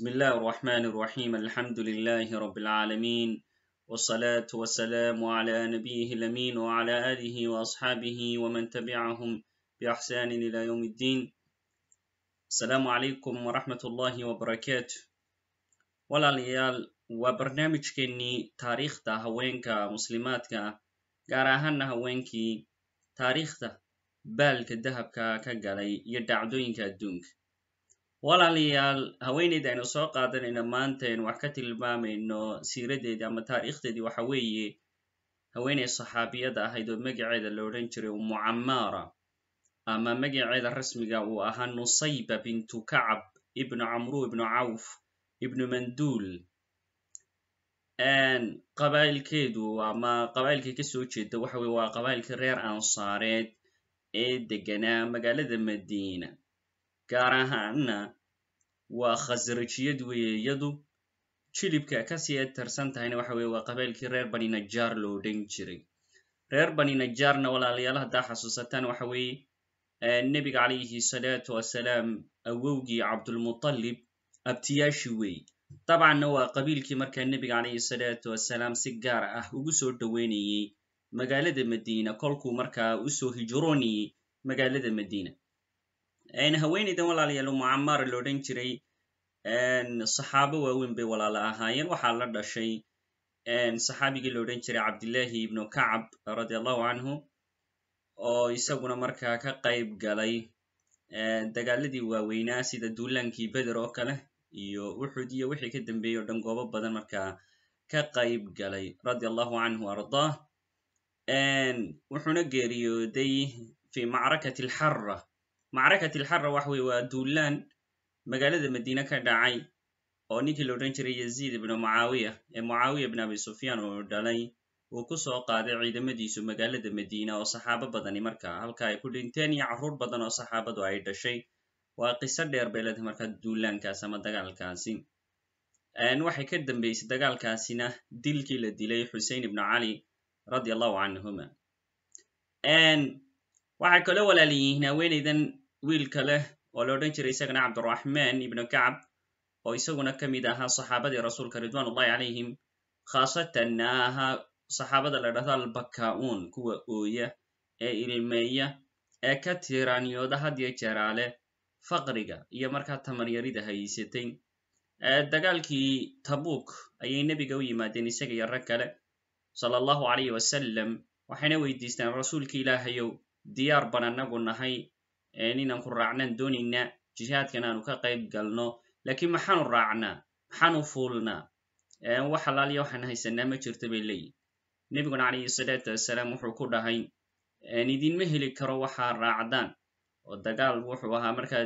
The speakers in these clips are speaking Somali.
بسم الله الرحمن الرحيم الحمد لله رب العالمين والصلاة والسلام على نبيه الأمين وعلى آله وأصحابه ومن تبعهم بإحسان إلى يوم الدين السلام عليكم ورحمة الله وبركاته ليال وبرنامج كني تاريخ تا هوينكا مسلماتكا قاراهن هوينكي تاريخ تا بالك الذهب كا كجلي يدعدوين كدونك walaalayaal haweeneyda aynu soo qaadanayno maantaaynu wax ka tilmaamayno siiradeedii ama taariikhdeedii waxa weeye haweeney saxaabiyada ahayd oo magaceeda la odhan jiray mucamaara ama magaceeda rasmiga uu ahaa nusayba bintu kacab ibnu camru ibnu cawf ibnu manduul qabaa'ilkeedu ama qabaa'ilkii kasoo jeeda waxa weye waa qabaa'ilkii reer ansaareed ee deganaa magaalada madiina gaar ahaanna waa khasrajiyad weeye iyadu jilibka kasii tirsan tahayna waxa weye waa qabeelkii reer bani najaar loo odhan jiray reer bani najaarna walaalayaala haddaa xasuusataan waxa weeye nebiga calayhi salaatu wasalaam awowgii cabdulmutalib abtiyaashii weey dabcanna waa qabiilkii markaa nebiga calayhi salaatu wasalaam si gaar ah ugu soo dhoweynayey magaalada madiina kolkuu markaa usoo hijroonayey magaalada madiina haweeneydan walaalayaal uma camaar la odhan jiray saxaabo waaweyn bay walaala ahaayeen waxaa la dhashay saxaabigii la odhan jiray cabdillaahi ibnu kacab radi allahu canhu oo isaguna markaa ka qayb galay dagaaladii waaweynaa sida duulaankii beder oo kale iyo uxud iyo wixii ka dambeeyey o dhan goobo badan markaa ka qayb galay radi allahu canhu ardaah wuxuuna geeriyooday fii macrakati alxarra macrakatilxarra waxa weye waa duulaan magaalada madiine ka dhacay oo ninkii la odhan jiray yaziid ibnu mucaawiya ee mucaawiya ibn abi sufyaan uu dhalay uu ku soo qaaday ciidamadiisu magaalada madiina oo saxaabo badani markaa halka ay ku dhinteen iyo caruur badan oo saxaabadu ay dhashay waa qiso dheer bay leedahay marka duulaankaas ama dagaalkaasi waxay ka dambeysay dagaalkaasina dilkii la dilay xusein ibnu cali radi allahu canhuma waxay kaloo walaalayihiin haweenaydan wiilka leh oo la odhan jiray isagana cabdiraxmaan ibnu kacb oo isaguna ka mid ahaa saxaabadii rasuulka ridwan ullahi calayhim khaasatanna ahaa saxaabada la dhahdo albaka-uun kuwa ooya ee ilmeeya ee ka tiiraanyooda hadiyo jeeraale faqriga iyo markaa tamaryarida haysatay dagaalkii tabuuk ayay nebiga u yimaadeen isaga iyo rag kale sala allahu calayhi wasalam waxayna weydiisteen rasuulka ilaahayow diyaar baan annagu nahay inaan ku raacnaan doonaynaa jihaadkan aanu ka qayb galno laakiin maxaanu raacnaa maxaanu fuulnaa wax alaaliya ah waxaan haysanaa ma jirto bay leeyihin nebiguna calayhi salaatu wasalaam wuxuu ku dhahay idinma heli karo waxaa raacdaan oo dagaal wuxuu ahaa markaa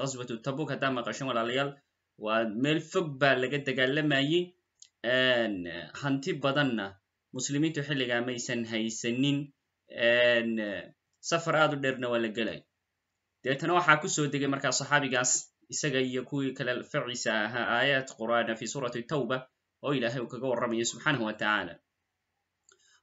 ghaswatu tabuk haddaa maqashan walaalayaal waa meel fog baa laga dagaalamayey hanti badanna muslimiintu xilligaa maysan haysanin safar aad u dheerna waa la gelay debeetana waxaa kusoo degay markaa saxaabigaas isaga iyo kuwii kale faciisa ahaa aayaad qur'aana fi suurati tawba oo ilaahay uu kaga warramayo subxaanahu wa tacaala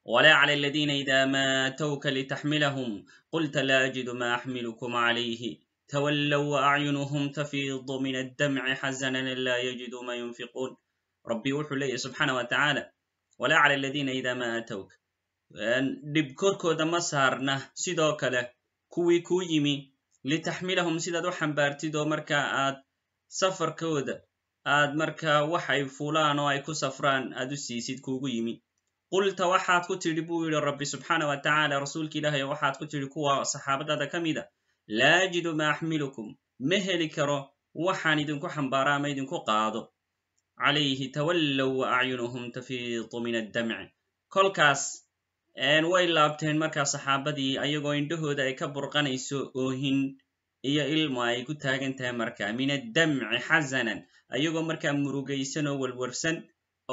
ولا على الذين إذا ما أتوك لتحملهم قلت لا أجد ما أحملكم عليه تولوا tafiidu min من الدمع حزنا لا ma ما ينفقون ربي وحو لي سبحانه وتعالى ولا على الذين إذا ما أتوك dhibkorkooda ma saarna sidoo kale kuwii kuu yimi litaxmilahum sidaad u xambaartid oo marka aad safarkooda aad marka ay fulaan oo ay ku safraan aad u siisid kuugu yimi qulta waxaad ku tidhi buu yidhi rabbi subxaana wa tacaala rasuulka ilaahay waxaad ku tidhi kuwa saxaabadaada ka mida laa ajidu maa axmilukum ma heli karo waxaan idinku xambaara ama idinku qaado calayhi tawallow wa acyunuhum tafiidu min addamc kolkaas way laabteen markaa saxaabadii ayagoo indhahooda ay ka burqanayso oohin iyo ilmo ay ku taagan tahay marka min addamci xasanan ayagoo markaa murugaysan oo walwarsan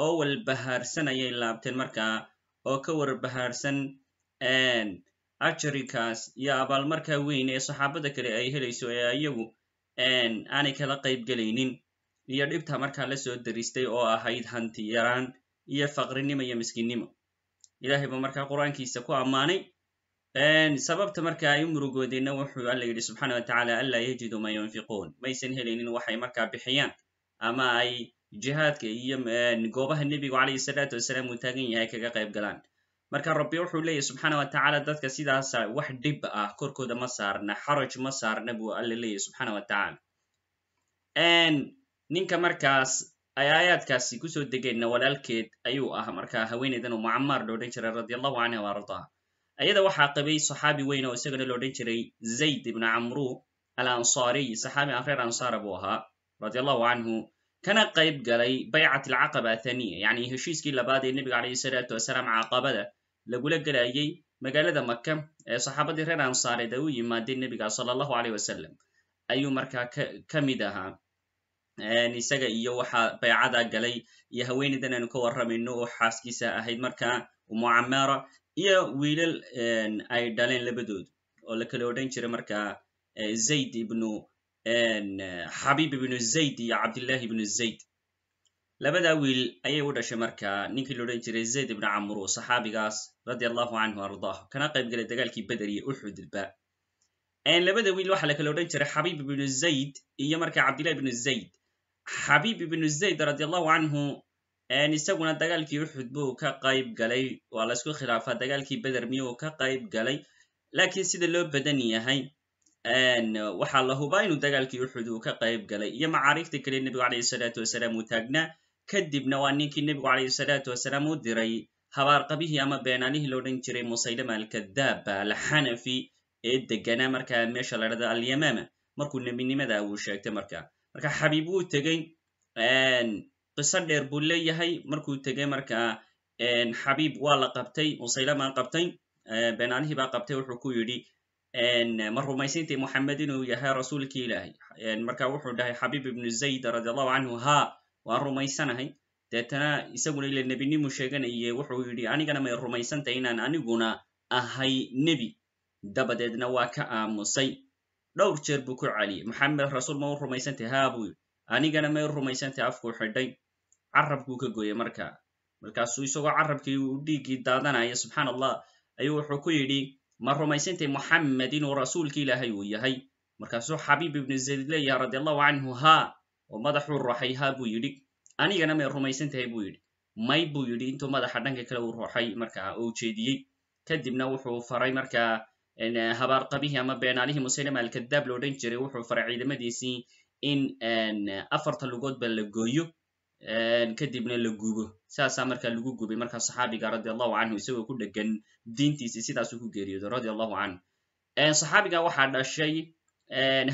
oo walbahaarsan ayay laabteen markaa oo ka warbahaarsan ajarikaas iyo abaalmarka weyn ee saxaabada kale ay helayso ee ayagu aanay kala qaybgelaynin iyo dhibta markaa lasoo daristay oo ahayd hanti yaraan iyo faqrinimo iyo miskinnimo ilaahay baa markaa qur-aankiisa ku ammaanay sababta marka ay u murugoodeenna wuxuu alla yidhi subxaana watacaala anlaa yajiduu ma yunfiquun maysan helaynin waxay markaa bixiyaan ama ay jihaadka iyo goobaha nebigu calayhi salaatu wasalaam uu taagan yahay kaga qayb galaan marka rabbi wuxuu leeyahy subxaana wa tacaala dadka sidaasa wax dhib ah korkooda ma saarna xaraj ma saarna buu alla leeyahy subxaana wa tacaala ninka markaas ay aayaadkaasi kusoo degeenna walaalkeed ayuu ah marka haweeneydan u mucamaar odhan jiray radi canha waardaha ayada waxaa qabay saxaabi weyn oo isagana la odhan jiray zayd ibnu camru alansaariy saxaabi aan reer ansaara buu ahaa radi allahu canhu kana qayb galay baycat alcaqaba athaniya yacni heshiiskii labaad ee nebiga caleyhi salaatu wasalaam caqabada lagula gelayay magaalada maka ee saxaabadii reer ansaareed ay u yimaadeen nebiga sala allahu aleyh wasalam ayuu markaa ka mid ahaa isaga iyo waxaa baycada galay iyo haweeneydan aanu ka warramayno oo xaaskiisa ahayd markaa umucamaara iyo wiilal ay dhaleen labadood oo la lakala odhan jiray markaa zayd ibnu xabiib ibnu zayd iyo cabdillahi ibnu zayd labadaa wiil ayay u dhashay markaa ninkii la odhan jiray zayd ibnu camru saxaabigaas radi allahu canhu ardaah kana qayb galay dagaalkii beder iyo uxudba labada wiil waxaa lakala odhan jiray xabiib ibnu zayd iyo marka cabdillahi ibnu zayd xabiib ibnu zayd radi allahu canhu isaguna dagaalkii uxud buu ka qayb galay waa laysku khilaafa dagaalkii beder uu ka qayb galay laakiin sida loo badan yahay waxaa la hubaa inuu dagaalkii uxud uu ka qayb galay iyo macaariifta kale nebigu alayhi salaatu wasalaam uu taagnaa kadibna waa ninkii nebigu alayhi salaatu wasalaam u diray habaarqabihii ama beenaalihii loodhan jiray musaylama alkadaab alxanafi ee deganaa markaa meesha la dhada alyamama markuu nebinimada uu sheegtay marka marka xabiib wuu tegey qiso dheer buu leeyahay markuu tegey marka xabiib waa la qabtay musaylamaa qabtay beenaanihii baa qabtay wuxuu ku yidhi ma rumaysantii moxamed inuu yahay rasuulkii ilaahay marka wuxuu dhahay xabiib ibnu zayd radiallahu canhu haa waan rumaysanahay deetana isaguna ila nebinimu sheeganaye wuxuu yidhi anigana may rumaysantay inaan aniguna ahay nebi dabadeedna waa ka aamusay dhowr jeer buu ku celiyey maxamed rasuul ma u rumaysantahy haa buu yidhi anigana may rumaysantay afkuu xidhay carabkuu ka gooyey marka markaasuu isagoo carabkii u dhiiggii daadanaya subxaan allah ayuu wuxuu ku yidhi ma rumaysantay moxammed inuu rasuulkii ilaahay uu yahay markaasuu xabiib ibnu zayd leeyaha radi allahu canhu haa oo madaxuu ruuxay haa buu yidhi anigana may rumaysan tahay buu yidhi may buu yidhi intuu madaxa dhanka kale uu ruuxay markaa oo ujeediyey kadibna wuxuu faray markaa habaarqabihii ama beenaalihii musaylama alkadaab loo dhan jiray wuxuu faray ciidamadiisii in afarta lugoodba la gooyo kadibna la gubo saasaa marka lagu gubay marka saxaabiga radi allahu canhu isagoo ku dhegan diintiisii sidaasuu ku geeriyooday radi allahu canhu saxaabiga waxaa dhashay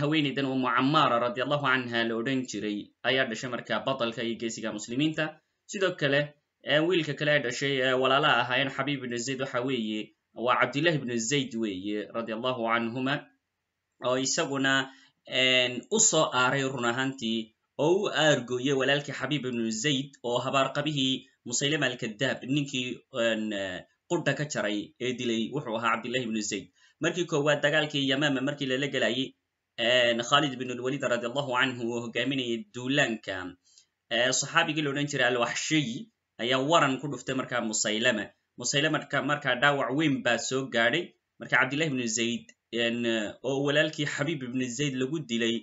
haweeneydan umu camaara radi allahu canha la odhan jiray ayaa dhashay marka badalka iyo geesiga muslimiinta sidoo kale wiilka kale ee dhashay walaala ahaayeen xabiib ibnu zayd waxa weeye waa cabdillahi ibnu zayd weeye radi allahu canhuma oo isaguna u soo aaray run ahaantii oo u aargooyey walaalkii xabiib ibnu zayd oo habaarqabihii musaylima alkadaab ninkii qudha ka jaray ee dilay wuxuu ahaa cabdillahi ibnu zayd markii koowaad dagaalkii yamaama markii lala gelayay khaalid ibn lwalid radi allahu canhu oo hogaaminayay duulaanka saxaabigii la odhan jiray alwaxshiy ayaa waran ku dhuftay markaa musaylama musaylama markaa dhaawac weyn baa soo gaadhay marka cabdillahi ibnu zayd Uh, oo walaalkii xabiib ibni zayd lagu dilay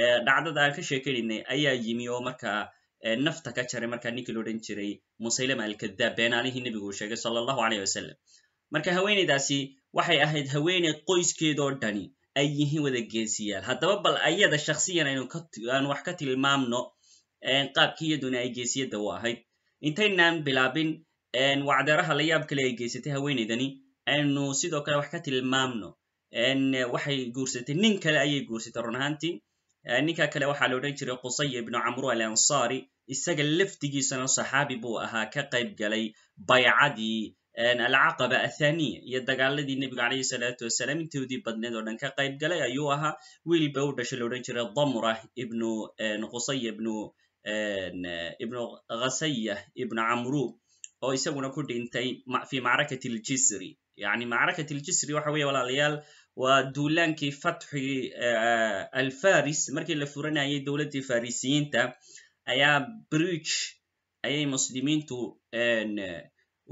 uh, dhacdada aan ka sheekeynaynay ayaa yimi oo markaa uh, nafta ka jaray markaa ninkii loodhan jiray musaylama alkadaab beenaalihii nebigu uu sheegay sala allahu aleyh wasalam marka haweenaydaasi waxay ahayd haweeney qoyskeedoo dhani ay yihiin wada geesiyaal haddaba bal ayada shaksiyan aynuaan wax ka tilmaamno qaabkii iyaduna ay geesiyadda u ahayd intaynaan bilaabin wacdeeraha la yaab kale ay geysatay haweenaydani aynu sidoo kale wax ka tilmaamno Eh, waxay guursatay nin kale ayay guursatay run ahaantii eh, ninka kale waxaa la odhan jiray qusay ibnu camru al ansaari isaga laftigiisana saxaabi buu ahaa ka qayb galay baycadii alcaqaba athaniya iyo dagaaladii nebigu calayhi salaatu wasalaam intoodii badneed oo dhan ka qayb galay ayuu ahaa wiilba u dhashay la odhan jiray damra ibnu qusay ibnu ibnu khasaya ibnu camru oo isaguna ku dhintay fi macrakati aljisri yani macrakati aljisri waxa weeye walaalayaal waa duulaankii fatxi eh, alfaris markii la furanayay dowladdii farisiyiinta ayaa bridge ayay muslimiintu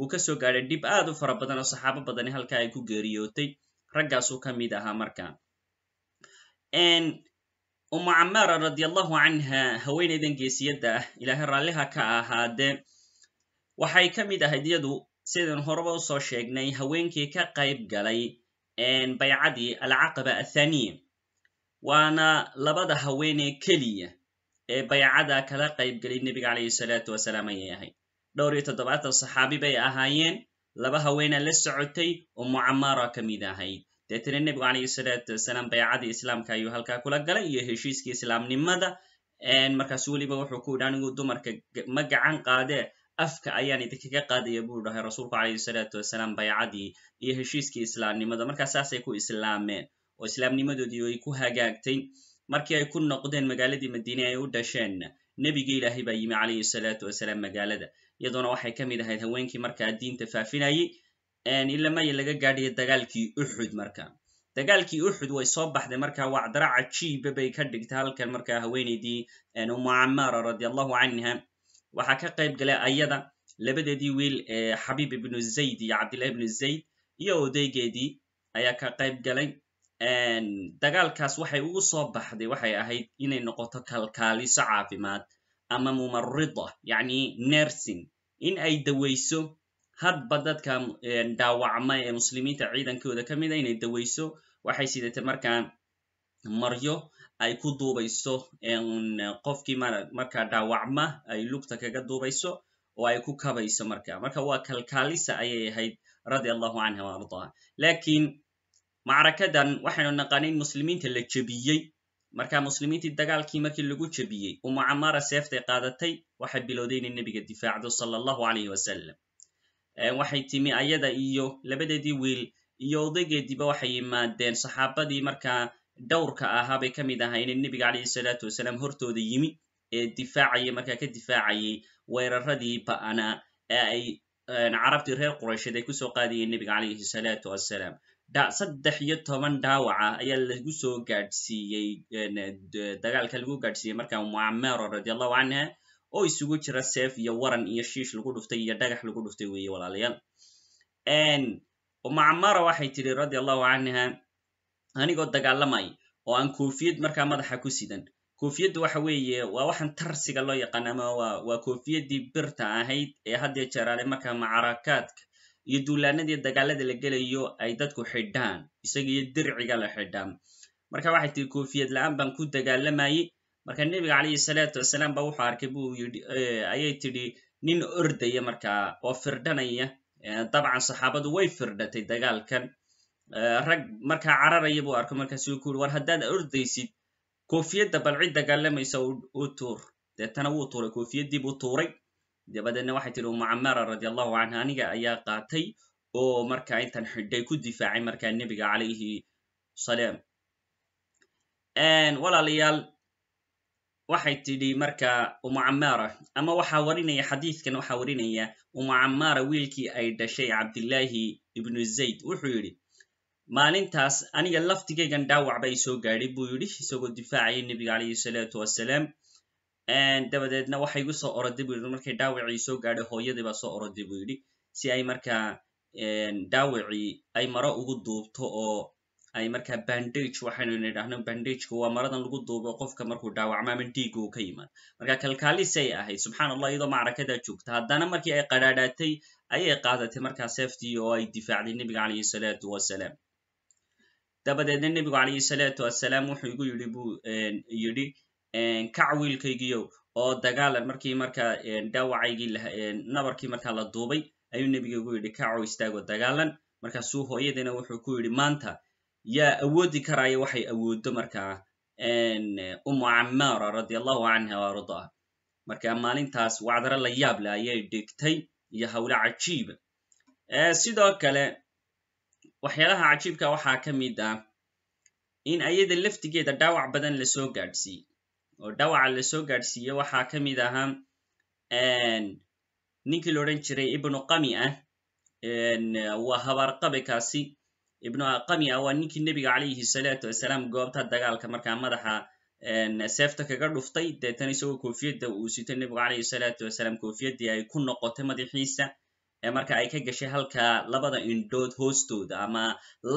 uu ka soo gaadhay dhib aad u fara badan oo saxaabo badani halkaa ay ku geeriyootay raggaasuu ka mid ahaa marka umu camaara radi allahu canha haweeneydan geesiyadda ah ilaahay raalliha ka ahaadee waxay ka mid ahayd iyadu sidaan horeba usoo sheegnay haweenkii ka qayb galay baycadii alcaqaba athaniya waana labada haweenee keliya ee baycada kala qaybgelay nebiga calayhi salaatu wasalaam ayay ahayd dhowr iyo toddobaatan saxaabi bay ahaayeen laba haweena la socotay umu camaara ka mid ahayd deetana nebigu calayhi salaatu wasalaam baycadii islaamka ayuu halkaa kula galay iyo heshiiskii islaamnimada markaas weliba wuxuu ku yidhi anigu dumarka ma gacan qaadee afka ayaan idinkaga qaadaya buu dhahay rasuulku calayhi salaatu wasalaam baycadii iyo heshiiskii islaamnimada markaa saasay ku islaameen oo islaamnimadoodii ay ku hagaagtay markii ay ku noqdeen magaaladii madiine ay u dhasheen nebigii ilaahay baa yimi calayhi salaatu wasalaam magaalada iyadoona waxay ka mid ahayd haweenkii markaa diinta faafinayey ilamaya laga gaadhayo dagaalkii uxud marka dagaalkii uxud way soo baxday marka wacdara cajiiba bay ka dhigtay halkan marka haweeneydii umu camaara radi canha waxaa ka qayb galay ayada labadeedii wiil ee xabiib ibnu zayd iyo cabdillah ibnu zayd iyo odeygeedii ayaa ka qayb galay dagaalkaas waxay ugu soo baxday waxay ahayd inay noqoto kalkaaliso caafimaad ama mumarida yacni nersing in ay daweyso hadba dadka dhaawacma ee muslimiinta ciidankooda ka mid a ah inay daweyso waxay sidatay markaa maryo ay ku duubayso qofkii marka dhaawacma ay lugta kaga duubayso oo ay ku kabayso marka marka waa kalkaalisa ayay ahayd radi allahu canha waardaha laakiin macrakadan waxaynu naqaanayn muslimiinta la jebiyey marka muslimiintii dagaalkii markii lagu jebiyey umu camaara seeftay qaadatay waxay bilowday inay nebiga difaacdo sala allahu alayh wasalam waxay timi ayada iyo labadeedii wiil iyo odaygeediiba waxay yimaadeen saxaabadii markaa dhowrka ahaa bay ka mid ahaa inay nebiga calayhi salaatu wasalaam hortooda yimi ee difaacaya markaa ka difaacayay weeraradii ba'anaa ee ay carabtii reer quraysheed ay kusoo qaadayeen nebiga calayhi salaatu wassalaam saddex iyo toban dhaawaca ayaa lagu soo gaadhsiiyey dagaalka lagu gaadhsiiyey markaa mucamara radia allahu canha oo isugu jira seef iyo waran iyo shiish lagu dhuftay iyo dhagax lagu dhuftay weeye walaalayaal mucamara waxay tidhi radia allahu canha anigoo dagaalamay oo aan kofiyad markaa madaxa ku sidan kofiyadda waxa weeye waa waxan tarsiga loo yaqaan ama waa koofiyaddii birta ahayd ee haddee jeeraale marka macarakaadka iyo duulaanadii dagaalada la gelayo ay dadku xidhaan isaga iyo dirciga la xidhaan marka waxay tihi koofiyad la-aan baan ku dagaalamayey marka nebiga calayhi salaatu wasalaam baa wuxuu arkay buu yidhi ayay tidhi nin ordaya markaa oo firdhanaya dabcan saxaabadu way firdhatay dagaalkan Eh, rag markaa cararaya buu arko markaasuu ku kuuri war haddaad ordaysid kofiyadda bal cid dagaalamaysa u tuur deetana wuu tuuray buu tuuray dabadeedna waxay tihi umu camaara radi allahu canha aniga ayaa qaatay oo marka intan xidhay ku difaacay markaa nebiga calayhi salaam walaalayaal waxay tidhi marka umu camaara ama waxaa warinaya xadiidkan waxaa warinaya umu camaara wiilkii ay dhashay cabdillaahi ibnu zayd wuxuu yidhi maalintaas aniga laftigaygan dhaawac ba isoo gaadhay buu yidhi isagoo difaacayay nebiga calayhi salaatu wasalaam dabadeedna waxa igu soo oroday buu yidhi markay dhaawacii soo gaadhay hooyadii baa soo oroday buu yidhi si ay markaa dhaawacii ay maro ugu duubto oo ay markaa bandage waxaynu nidhaahno bandageka waa maradan lagu duubo qofka markuu dhaawacmo ama dhiiga uu ka yimaado marka kalkaalisay ahayd subxaan allah iyadoo macrakada joogta haddana markii ay qadhaadhaatay ayay qaadatay markaa sefty oo ay difaacday nebiga calayhi salaatu wasalaam dabadeedna nebigu calayhi salaatu wassalaam wuxuu igu yidhi buu yidhi kac wiilkaygiiow oo dagaalan markii marka dhaawacaygii nabarkii markaa la duubay ayuu nebiga igu yidhi kaco istaago dagaalan markaasuu hooyadina wuxuu ku yidhi maanta yaa awoodi karaayo waxay awooddo markaa umu cammaara radi allahu canha wa ardaaha marka maalintaas wacdaro la yaable ayay dhigtay iyo howlo cajiiba sidoo kale waxyaalaha cajiibka waxaa ka mid ah in ayada laftigeeda dhaawac badan lasoo gaadhsiiyey oo dhaawaca lasoo gaadhsiiye waxaa ka mid ahaa ninkii la odhan jiray ibnu qami ah waa habaarqabe kaasi ibnu qami ah waa ninkii nebiga calayhi salaatu wasalaam goobta dagaalka markaa madaxa seefta kaga dhuftay deetana isagoo koofiyadda uu sito nebigu calayhi salaatu wasalaam koofiyadii ay ku noqotay madaxiisa ee marka ay ka gashay halka labada indhood hoostooda ama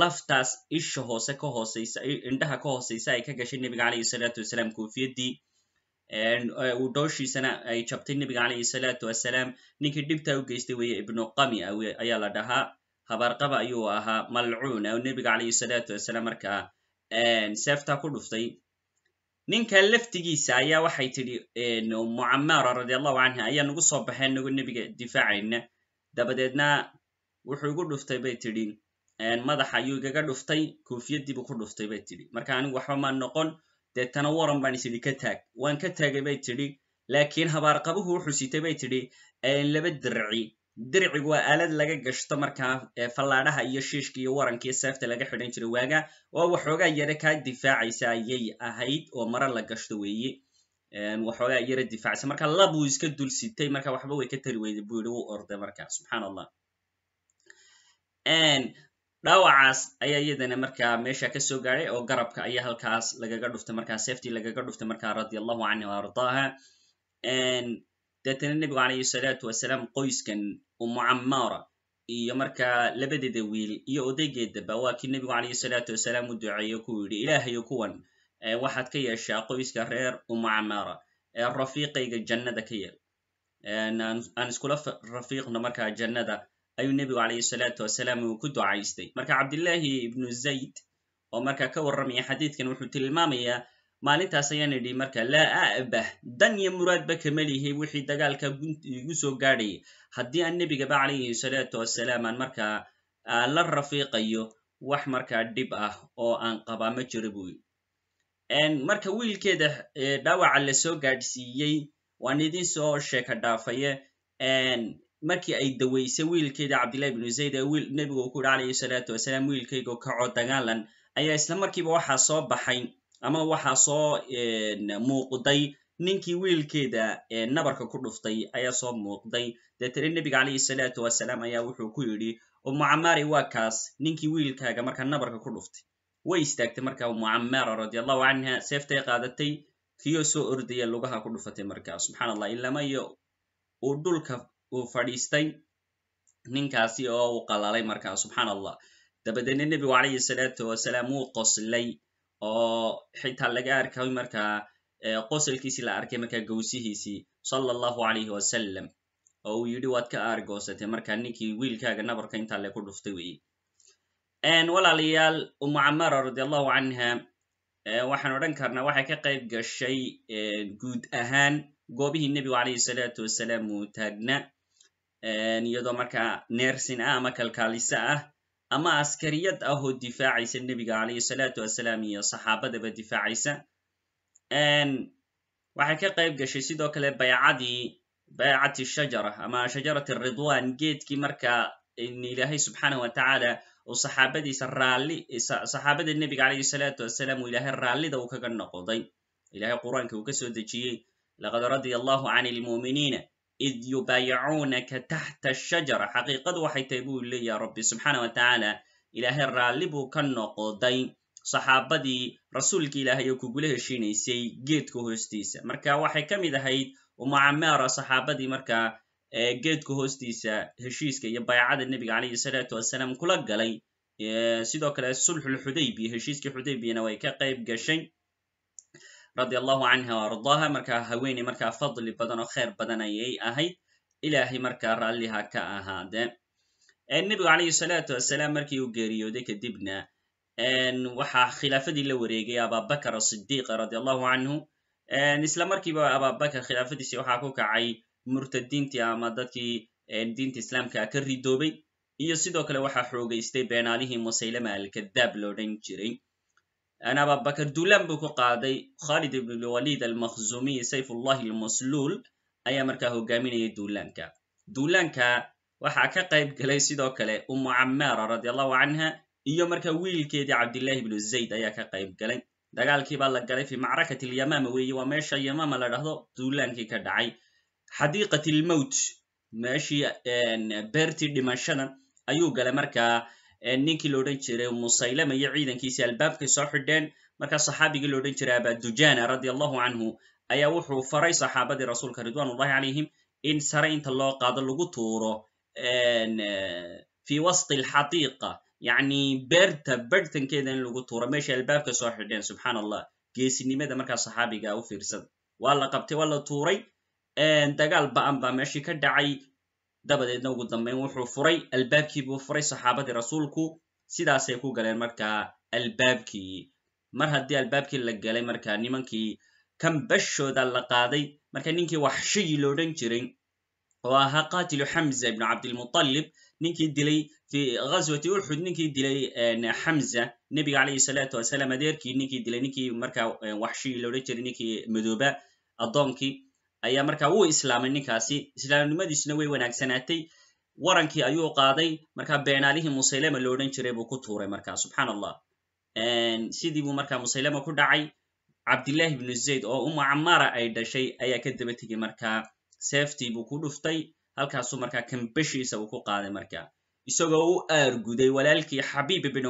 laftaas isha hoose ka hooseysa indhaha ka hooseysa ay ka gashay nebiga calayhi salaatu wasalaam koofiyadii uu dhooshiisana ay jabtay nebiga caleyhi salaatu wasalaam ninkii dhibtaa u geystay weeye ibnu qami ayaa la dhahaa habaarqaba ayuu ahaa malcuun oo nebiga caleyhi salaatu wasalaam markaa seefta ku dhuftay ninka laftigiisa ayaa waxay tidhi umu camaara radi allahu canha ayaa nagu soo baxeen nagu nebiga difaacayna dabadeedna wuxuu igu dhuftay bay tidhi madaxa ayuu igaga dhuftay koofiyadiibu ku dhuftay bay tidhi marka anigu waxba maan noqon deetana waran baan isidhi ka taag waan ka taagay bay tidhi laakiin habaarqabuhu wuxuu sitay bay tidhi laba dirci dircigu waa aalad laga gashto markaa fallaadhaha iyo shiishka iyo warankii seefta laga xidhan jiray waaga oo waxoogaa yare kaa difaacaysa ayay ahayd oo mara la gashto weeye Ehm, waxoogaa iyara difaacsan marka labuu iska dul sitay marka waxba way ka tari weyday buu yihi wuu orday marka subxaan allah ehm, dhaawacaas ayaa iyadana markaa meesha kasoo soo gaadhay oo garabka ayaa halkaas lagaga dhuftay markaa safety lagaga dhuftay markaa radia allahu canhu ardaaha ehm, deetana nebigu calayhi salaatu wasalaam qoyskan umu cammaara iyo markaa labadeeda wiil iyo odaygeedaba waa kii nebigu calayhi salaatu wasalaam u duceeyo kuu yidhi ilaahayo kuwan waxaad ka yeeshaa qoyska reer uma ee rafiiqayga jannada ka yeel aan iskula rafiiqno markaa jannada ayuu nebigu calayhi salaatu wasalaam uu ku ducaystay marka cabdillaahi ibnu zayd oo markaa ka warramaya xadiidkan wuxuu tilmaamayaa maalintaas ayaan idhi marka laa aabah dan iyo muraadba kama lihi wixii dagaalka igu soo gaadhayay haddii aan nebigaba calayhi salaatu wasalaam aan markaa la rafiiqayo wax markaa dhib ah oo aan qabaa ma jiro buu marka wiilkeeda dhaawaca lasoo gaadhsiiyey waan idin soo sheeka dhaafaye markii ay daweysay wiilkeeda cabdillahi binu zayd ee wiil nebigu uu kuuhi calayhi salaatu wasalaam wiilkaygo kacoo dagaalan ayaa isla markiiba waxaa soo baxay ama waxaa soo muuqday ninkii wiilkeeda nabarka ku dhuftay ayaa soo muuqday deetana nebiga calayhi salaatu wasalaam ayaa wuxuu ku yidhi ummucamaari waa kaas ninkii wiilkaaga marka nabarka ku dhuftay way istaagtay marka mucamaara radi allahu canha seeftay qaadatay kiyoo soo ordaya lugaha ku dhufatay markaa subxaan allah ilama iyo uu dhulka uu fadhiistay ninkaasi oo uu qalalay markaa subxaan allah dabadeedna nebigu calayhi salaatu wasalaam wuu qoslay oo xitaa laga arkay markaa qoslkiisii la arkay markaa gowsihiisii sala allahu calayhi wasalam oo uu yidhi waad ka aargoosatay markaa ninkii wiilkaaga nabarka intaa le ku dhuftay weeye walaalayaal umu camara radi allahu canha waxaan odhan karnaa waxay ka qayb gashay guud ahaan goobihii nebigu calayhi salaatu wasalaam uu taagna iyadoo markaa neersin ah ama kalkaalisa ah ama askariyad ah oo difaacaysa nebiga calayhi salaatu wasalaam iyo saxaabadaba difaacaysa waxay ka qayb gashay sidoo kale baycadii baycati shajara ama shajarati ridwan geedkii marka in ilaahay subxaanah wa tacaala oo saxaabadiisa raalli saxaabada nebiga calayhi salaatu wasalaam uu ilaahay raallida uu kaga noqday ilahay qur-'aanka uu ka soo dejiyey laqad radia allahu can ilmuuminiina id yubaayicuunaka taxta ashajara xaqiiqadu waxay tahay buu leeyahay rabbi subxaana wa tacaala ilaahay raalli buu ka noqday saxaabadii rasuulkii ilaahay oo kugula heshiinaysay geedka hoostiisa marka waxay ka mid ahayd umu saxaabadii markaa geedka hoostiisa heshiiska iyo baycada nebiga caleyhi salaatu wasalaam kula galay sidoo kale sulxulxudaybiya heshiiskii xudaybiyana way ka qayb gashay radia allahu canha o ardaaha markaa haweeney markaa fadli badan oo kheyr badan ayay ahayd ilaahay markaa raalliha ka ahaade nebigu caleyhi salaatu wasalaam markii uu geeriyooday kadibna waxaa khilaafadii la wareegay abaabakar asidiiq radi allahu canhu isla markiiba ababakar khilaafadiisi waxaa ku kacay murtadiintii ama dadkii diinta islaamka ka ridoobay iyo sidoo kale waxaa xoogaystay beenaalihii musaylama alkadaab loodhan jiray an ababakar dulan buu ku qaaday khalid ibnulwalid almakhzumiy sayfullahi almasluul ayaa markaa hogaaminaya duulaanka duulaanka waxaa ka qayb galay sidoo kale umu camaara radi allahu canha iyo marka wiilkeedii cabdillaahi ibnu zayd ayaa ka qayb galay dagaalkii baa la galay fi macrakati alyamama weeye waa meesha yamama la dhahdo duulaankii ka dhacay xadiiqati almowt meeshii beertii dhimashada ayuu galay markaa ninkii la odhan jiray musaylama iyo ciidankiisi albaabkay soo xidheen markaa saxaabigii lo odhan jiray abadujana radia allahu canhu ayaa wuxuu faray saxaabadii rasuulka ridwan ullahi calayhim in sare inta loo qaado lagu tuuro fi wasti alxadiiqa yacni beerta barhtankeeda in lagu tuuro meeshay albaabka soo xidheen subxaan allah geesinimada markaa saxaabiga u fiirsada waa la qabtay waa la tuuray dagaal ba-an baa meeshii ka dhacay dabadeedna ugu dambayn wuxuu furay albaabkii buu furay saxaabadii rasuulku sidaasay ku galeen markaa albaabkii mar haddii albaabkii la galay markaa nimankii kambashooda la qaaday marka ninkii waxshigii loodhan jiray oo ahaa qatilu xamza ibnu cabdilmutalib ninkii dilay fii ghaswati uxud ninkii dilay xamza nebiga caleyhi salaatu wasalaam adeerkii ninkii dilay ninkii markaa waxshigii lo jiray ninkii madooba addoonkii ayaa marka wuu islaamay ninkaasi islaamnimadiisna way wanaagsanaatay warankii ayuu qaaday markaa beenaalihii musaylama lo odhan jiray buu ku tuuray marka subxaan allah sidii buu marka musaylama ku dhacay cabdillahi ibnu zayd oo umma camaara ay dhashay ayaa ka daba tegey markaa seeftii buu ku dhuftay halkaasuu marka kambeshiisa uu ku qaaday marka isagoo u aarguday walaalkii xabiib ibnu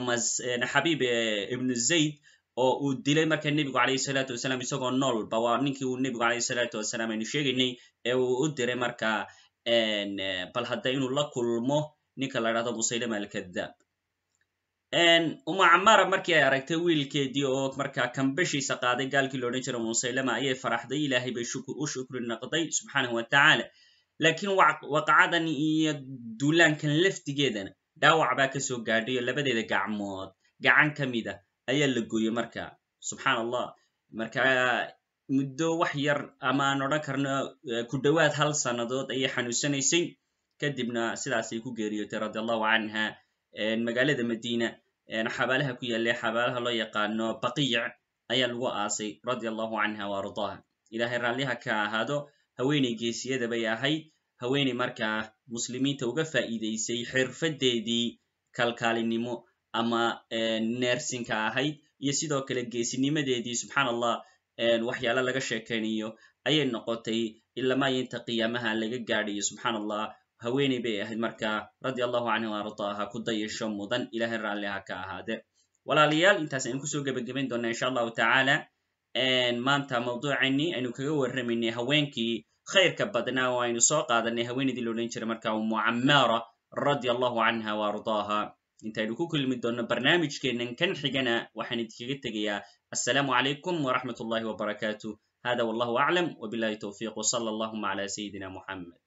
xabiib eh, ibnu zayd oo uu dilay marka nebigu caleyhi salaatu wasalaam isagoo noolba waa ninkii uu nebigu alayh salaatu wasalaam aynu sheegaynay ee uu u diray marka bal hadda inuu la kulmo ninka la dhahdo musaylama alkadaab uma camaara markii ay aragtay wiilkeedii oo markaa kambashiisa qaaday gaalkii loodhan odhan musaylama ayay faraxday ilaahay bay u shukri naqday subxaanahu watacaala laakiin waqacadan iyo duulaankan laftigeedana dhaawac baa kasoo gaadhay oo labadeeda gacmood gacan ka mid a ah ayaa la gooyey marka subxaan allah marka muddo wax yar ama aan odhan karno ku dhowaad hal sannadood ayay xanuunsanaysay kadibna sidaasay ku geeriyootay radi allahu canha magaalada madiina xabaalaha ku yaallay xabaalaha loo yaqaano baqiic ayaa lagu aasay radi allahu canha wa ardaaha ilahay raalliha ka ahaado haweenay geesiyada bay ahayd haweenay markaa muslimiinta uga faa'iidaysay xirfadeedii kalkaalinimo ama eh, neersinka ahayd iyo sidoo kale geesinimadeedii subxaan allah eh, waxyaala laga sheekaynayo ayay noqotay ilamaa inta qiyaamaha laga gaadhayo subxaan allah haweeney bay ahayd marka radi allahu canha ardaaha ku dayasho mudan ilahay raalliha ka ahaade walaalayaal intaas aynu kusoo gebagabayn doonaa insha allahu tacaala eh, maanta mawduuceennii aynu kaga warramaynay haweenkii khayrka badnaa oo aynu soo qaadanay haweeneydii la odhan jiray marka umu camaara radi allahu canha waardaha انت ايدو كوكو المدون برنامج كينن كان حيقنا وحن اتكيقتقيا السلام عليكم ورحمة الله وبركاته هذا والله أعلم وبالله توفيق وصلى اللهم على سيدنا محمد